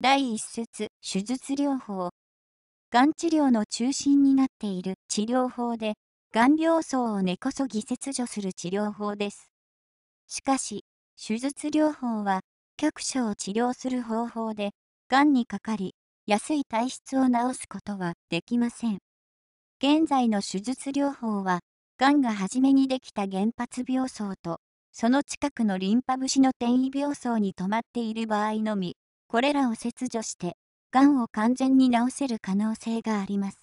第一節手術療法がん治療の中心になっている治療法でがん病巣を根こそぎ切除する治療法ですしかし手術療法は局所を治療する方法でがんにかかり安い体質を治すことはできません現在の手術療法はがんが初めにできた原発病巣とその近くのリンパ節の転移病巣に止まっている場合のみこれらを切除して、がんを完全に治せる可能性があります。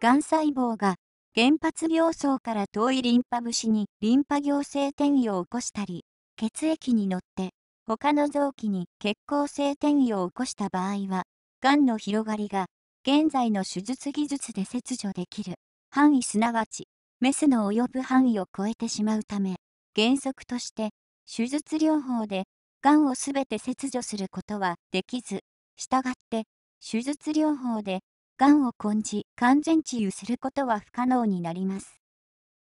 がん細胞が原発病巣から遠いリンパ節にリンパ行性転移を起こしたり、血液に乗って他の臓器に血行性転移を起こした場合は、がんの広がりが現在の手術技術で切除できる範囲すなわちメスの及ぶ範囲を超えてしまうため、原則として手術療法でがんをすべて切除することはできず、したがって、手術療法で、がんを根治、完全治癒することは不可能になります。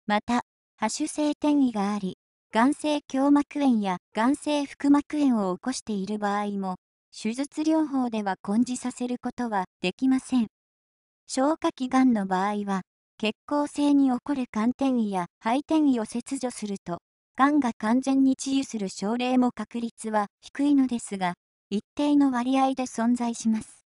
また、破種性転移があり、がん性胸膜炎やがん性腹膜炎を起こしている場合も、手術療法では根治させることはできません。消化器がんの場合は、血行性に起こる肝転移や肺転移を切除すると、がんが完全に治癒する症例も確率は低いのですが、一定の割合で存在します。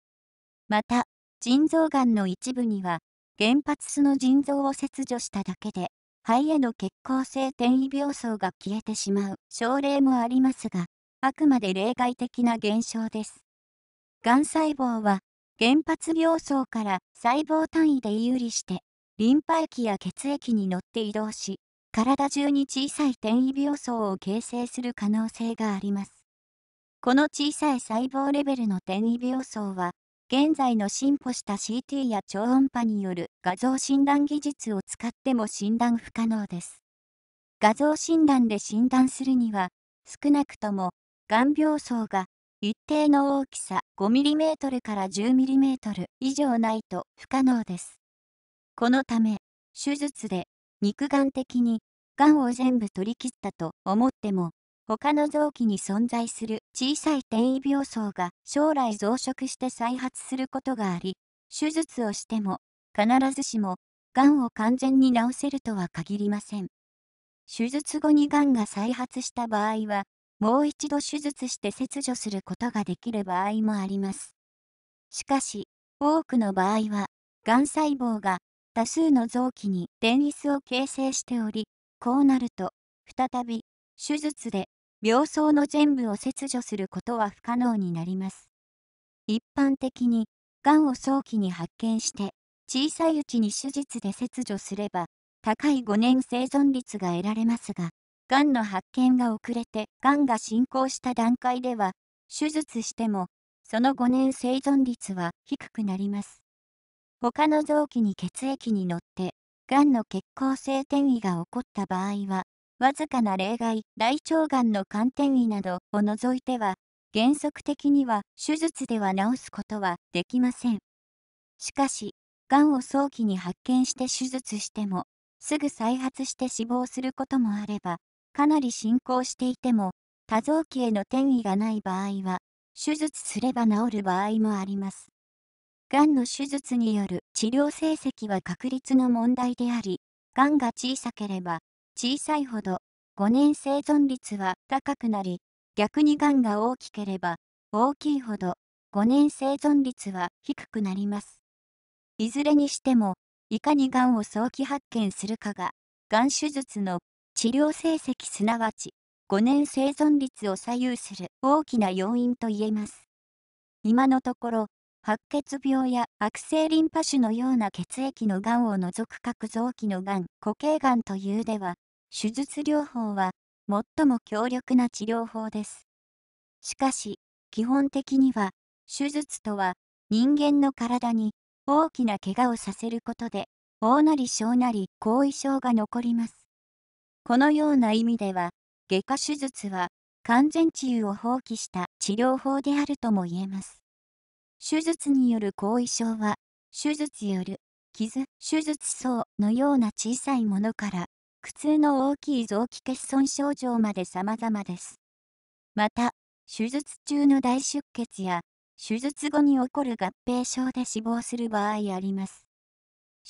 また、腎臓がんの一部には、原発素の腎臓を切除しただけで、肺への血行性転移病巣が消えてしまう症例もありますが、あくまで例外的な現象です。がん細胞は、原発病巣から細胞単位で有利して、リンパ液や血液に乗って移動し、体中に小さい転移病巣を形成する可能性があります。この小さい細胞レベルの転移病巣は、現在の進歩した CT や超音波による画像診断技術を使っても診断不可能です。画像診断で診断するには、少なくとも、がん病巣が一定の大きさ 5mm から 10mm 以上ないと不可能です。このため、手術で肉眼的に、がんを全部取り切ったと思っても、他の臓器に存在する小さい転移病巣が将来増殖して再発することがあり、手術をしても、必ずしも、がんを完全に治せるとは限りません。手術後にがんが再発した場合は、もう一度手術して切除することができる場合もあります。しかし、多くの場合は、がん細胞が多数の臓器に電離を形成しており、こうなると、再び、手術で病巣の全部を切除することは不可能になります。一般的に、がんを早期に発見して、小さいうちに手術で切除すれば、高い5年生存率が得られますが、がんの発見が遅れて、がんが進行した段階では、手術しても、その5年生存率は低くなります。他の臓器に血液に乗って、がんの血行性転移が起こった場合は、わずかな例外、大腸がんの肝転移などを除いては、原則的には手術では治すことはできません。しかし、がんを早期に発見して手術しても、すぐ再発して死亡することもあれば、かなり進行していても、多臓器への転移がない場合は、手術すれば治る場合もあります。がんの手術による治療成績は確率の問題であり、がんが小さければ小さいほど5年生存率は高くなり、逆にがんが大きければ大きいほど5年生存率は低くなります。いずれにしても、いかにがんを早期発見するかが、がん手術の治療成績すなわち5年生存率を左右する大きな要因と言えます。今のところ、白血病や悪性リンパ腫のような血液のがんを除く各臓器のがん、固形がんというでは、手術療法は最も強力な治療法です。しかし、基本的には、手術とは人間の体に大きな怪我をさせることで、大なり小なり後遺症が残ります。このような意味では、外科手術は完全治癒を放棄した治療法であるとも言えます。手術による後遺症は、手術よる、傷、手術層のような小さいものから、苦痛の大きい臓器欠損症状まで様々です。また、手術中の大出血や、手術後に起こる合併症で死亡する場合あります。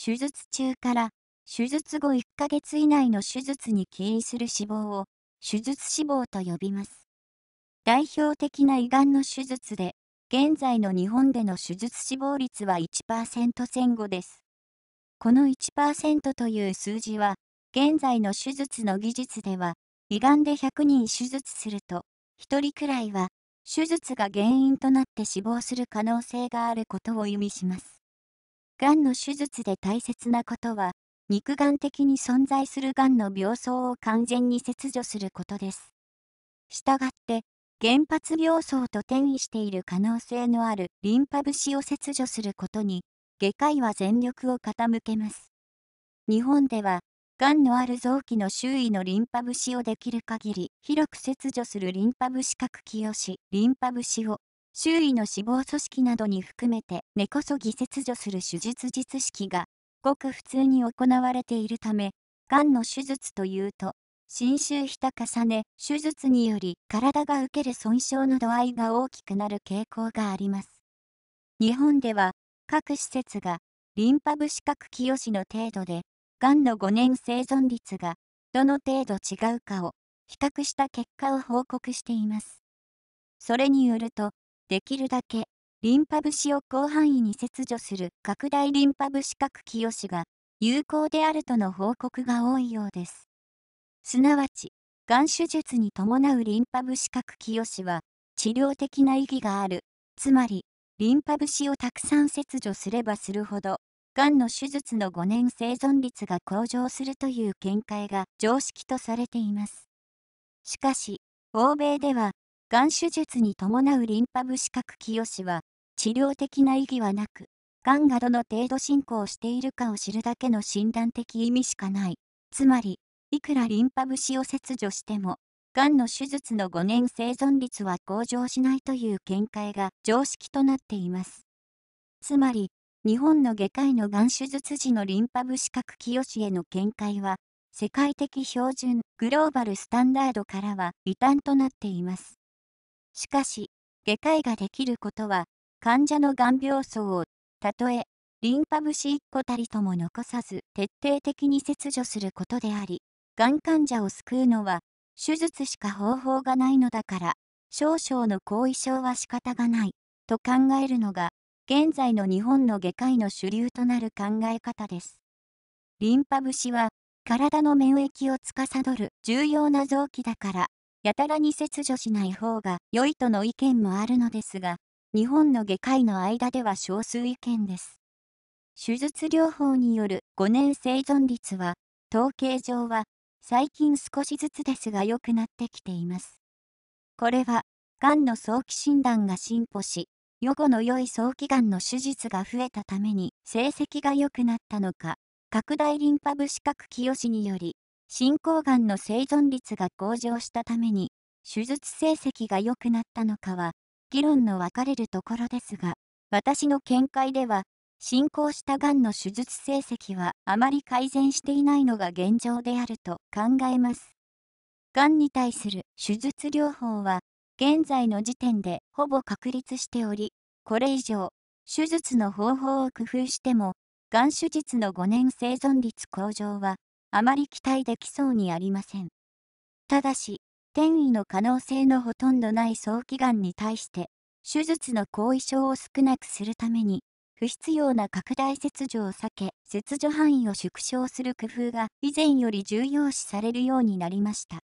手術中から、手術後1ヶ月以内の手術に起因する死亡を、手術死亡と呼びます。代表的な胃がんの手術で、現在の日本での手術死亡率は1%前後です。この1%という数字は、現在の手術の技術では、胃がんで100人手術すると、1人くらいは、手術が原因となって死亡する可能性があることを意味します。がんの手術で大切なことは、肉眼的に存在するがんの病巣を完全に切除することです。したがって、原発病巣と転移している可能性のあるリンパ節を切除することに、外科医は全力を傾けます。日本では、がんのある臓器の周囲のリンパ節をできる限り広く切除するリンパ節核寄をし、リンパ節を周囲の脂肪組織などに含めて根こそぎ切除する手術実式がごく普通に行われているため、がんの手術というと侵襲した重ね、手術により体が受ける損傷の度合いが大きくなる傾向があります。日本では、各施設がリンパ部資格清しの程度で、がんの5年生存率がどの程度違うかを比較した結果を報告しています。それによると、できるだけリンパ節を広範囲に切除する拡大リンパ部資格清しが有効であるとの報告が多いようです。すなわち、がん手術に伴うリンパ節視覚清は、治療的な意義がある。つまり、リンパ節をたくさん切除すればするほど、がんの手術の5年生存率が向上するという見解が常識とされています。しかし、欧米では、がん手術に伴うリンパ節視覚清は、治療的な意義はなく、がんがどの程度進行しているかを知るだけの診断的意味しかない。つまり、いくらリンパ節を切除しても、がんの手術の5年生存率は向上しないという見解が常識となっています。つまり、日本の外科医のがん手術時のリンパ節核清しへの見解は、世界的標準、グローバルスタンダードからは異端となっています。しかし、外科医ができることは、患者のがん病層を、たとえ、リンパ節1個たりとも残さず徹底的に切除することであり、がん患者を救うのは、手術しか方法がないのだから、少々の後遺症は仕方がない、と考えるのが、現在の日本の外科医の主流となる考え方です。リンパ節は、体の免疫を司る重要な臓器だから、やたらに切除しない方が良いとの意見もあるのですが、日本の外科医の間では少数意見です。手術療法による5年生存率は、統計上は最近少しずつですが良くなってきています。これは、がんの早期診断が進歩し、予後の良い早期がんの手術が増えたために成績が良くなったのか、拡大リンパ部資格。清しにより、進行がんの生存率が向上したために、手術成績が良くなったのかは、議論の分かれるところですが、私の見解では、進行したがんの手術成績はあまり改善していないのが現状であると考えます。がんに対する手術療法は現在の時点でほぼ確立しており、これ以上手術の方法を工夫しても、がん手術の5年生存率向上はあまり期待できそうにありません。ただし、転移の可能性のほとんどない早期がんに対して、手術の後遺症を少なくするために、不必要な拡大切除を避け、切除範囲を縮小する工夫が以前より重要視されるようになりました。